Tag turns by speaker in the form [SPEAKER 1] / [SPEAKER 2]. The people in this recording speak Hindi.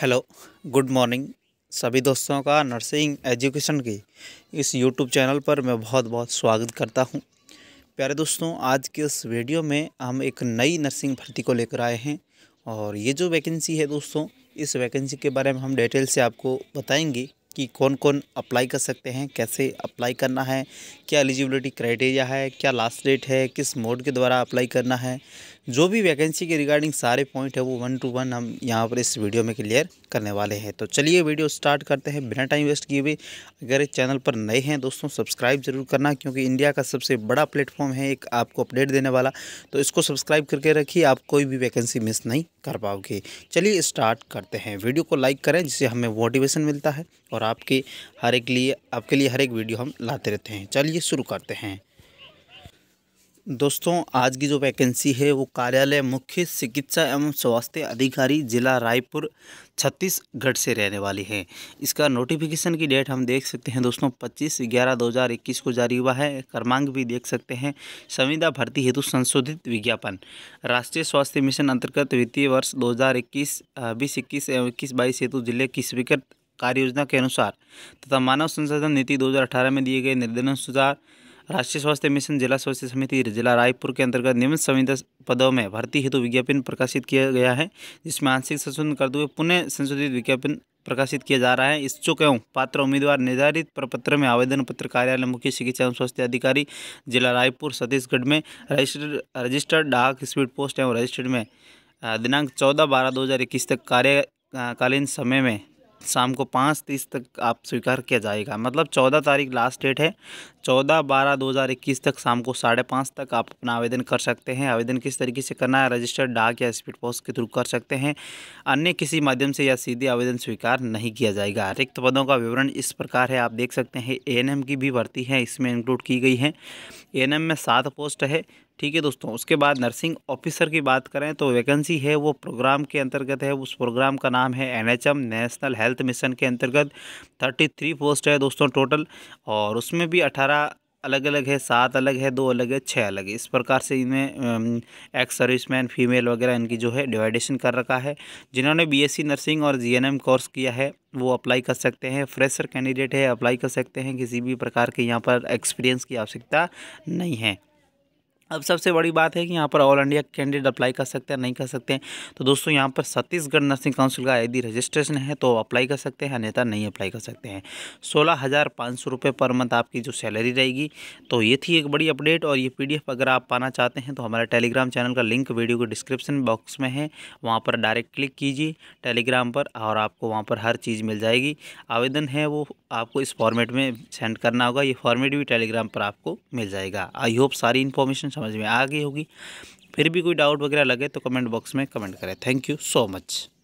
[SPEAKER 1] हेलो गुड मॉर्निंग सभी दोस्तों का नर्सिंग एजुकेशन के इस यूट्यूब चैनल पर मैं बहुत बहुत स्वागत करता हूं प्यारे दोस्तों आज के इस वीडियो में हम एक नई नर्सिंग भर्ती को लेकर आए हैं और ये जो वैकेंसी है दोस्तों इस वैकेंसी के बारे में हम डिटेल से आपको बताएंगे कि कौन कौन अप्लाई कर सकते हैं कैसे अप्लाई करना है क्या एलिजिबिलिटी क्राइटेरिया है क्या लास्ट डेट है किस मोड के द्वारा अप्लाई करना है जो भी वैकेंसी के रिगार्डिंग सारे पॉइंट है वो वन टू वन हम यहाँ पर इस वीडियो में क्लियर करने वाले हैं तो चलिए वीडियो स्टार्ट करते हैं बिना टाइम वेस्ट किए हुए अगर इस चैनल पर नए हैं दोस्तों सब्सक्राइब जरूर करना क्योंकि इंडिया का सबसे बड़ा प्लेटफॉर्म है एक आपको अपडेट देने वाला तो इसको सब्सक्राइब करके रखिए आप कोई भी वैकेंसी मिस नहीं कर पाओगे चलिए स्टार्ट करते हैं वीडियो को लाइक करें जिससे हमें मोटिवेशन मिलता है और आपके हर एक लिए आपके लिए हर एक वीडियो हम लाते रहते हैं चलिए शुरू करते हैं दोस्तों आज की जो वैकेंसी है वो कार्यालय मुख्य चिकित्सा एवं स्वास्थ्य अधिकारी जिला रायपुर छत्तीसगढ़ से रहने वाली है इसका नोटिफिकेशन की डेट हम देख सकते हैं दोस्तों 25 ग्यारह 2021 को जारी हुआ है क्रमांक भी देख सकते हैं संविदा भर्ती हेतु संशोधित विज्ञापन राष्ट्रीय स्वास्थ्य मिशन अंतर्गत वित्तीय वर्ष 2021 हज़ार इक्कीस बीस इक्कीस एवं इक्कीस बाईस हेतु जिले की स्वीकृत कार्य योजना के अनुसार तथा मानव संसाधन नीति 2018 में दिए गए निर्देशानुसार राष्ट्रीय स्वास्थ्य मिशन जिला स्वास्थ्य समिति जिला रायपुर के अंतर्गत निम्न संविदा पदों में भर्ती हेतु विज्ञापन प्रकाशित किया गया है जिसमें आंशिक संशोधन करते हुए पुनः संशोधित विज्ञापन प्रकाशित किया जा रहा है इच्छुक एवं पात्र उम्मीदवार निर्धारित प्रपत्र में आवेदन पत्र कार्यालय मुख्य चिकित्सा एवं स्वास्थ्य अधिकारी जिला रायपुर छत्तीसगढ़ में रजिस्टर्ड रजिस्टर्ड डाक स्पीड पोस्ट एवं रजिस्टर्ड में दिनांक चौदह बारह दो हज़ार इक्कीस तक कार्यकालीन समय में शाम को पाँच तीस तक आप स्वीकार किया जाएगा मतलब चौदह तारीख लास्ट डेट है चौदह बारह दो हज़ार इक्कीस तक शाम को साढ़े पाँच तक आप अपना आवेदन कर सकते हैं आवेदन किस तरीके से करना है रजिस्टर्ड डाक या स्पीड पोस्ट के थ्रू कर सकते हैं अन्य किसी माध्यम से या सीधे आवेदन स्वीकार नहीं किया जाएगा रिक्त पदों का विवरण इस प्रकार है आप देख सकते हैं ए की भी भर्ती है इसमें इंक्लूड की गई है ए में सात पोस्ट है ठीक है दोस्तों उसके बाद नर्सिंग ऑफिसर की बात करें तो वैकेंसी है वो प्रोग्राम के अंतर्गत है उस प्रोग्राम का नाम है एनएचएम नेशनल हेल्थ मिशन के अंतर्गत थर्टी थ्री पोस्ट है दोस्तों टोटल और उसमें भी अठारह अलग अलग है सात अलग है दो अलग है छः अलग है इस प्रकार से इनमें एक्स सर्विस मैन फीमेल वगैरह इनकी जो है डिवाइडेशन कर रखा है जिन्होंने बीएससी नर्सिंग और जीएनएम कोर्स किया है वो अप्लाई कर सकते हैं फ्रेशर कैंडिडेट है अप्लाई कर सकते हैं किसी भी प्रकार के यहाँ पर एक्सपीरियंस की आवश्यकता नहीं है अब सबसे बड़ी बात है कि यहाँ पर ऑल इंडिया कैंडिडेट अप्लाई कर सकते हैं नहीं कर सकते हैं तो दोस्तों यहाँ पर छत्तीसगढ़ नर्सिंग काउंसिल का यदि रजिस्ट्रेशन है तो अप्लाई कर सकते हैं अन्यथा नहीं अप्लाई कर सकते हैं सोलह हज़ार पाँच सौ रुपये पर मंथ आपकी जो सैलरी रहेगी तो ये थी एक बड़ी अपडेट और ये पी अगर आप पाना चाहते हैं तो हमारे टेलीग्राम चैनल का लिंक वीडियो के डिस्क्रिप्शन बॉक्स में है वहाँ पर डायरेक्ट क्लिक कीजिए टेलीग्राम पर और आपको वहाँ पर हर चीज़ मिल जाएगी आवेदन है वो आपको इस फॉर्मेट में सेंड करना होगा ये फॉर्मेट भी टेलीग्राम पर आपको मिल जाएगा आई होप सारी इन्फॉर्मेशन समझ में आ गई होगी फिर भी कोई डाउट वगैरह लगे तो कमेंट बॉक्स में कमेंट करें थैंक यू सो मच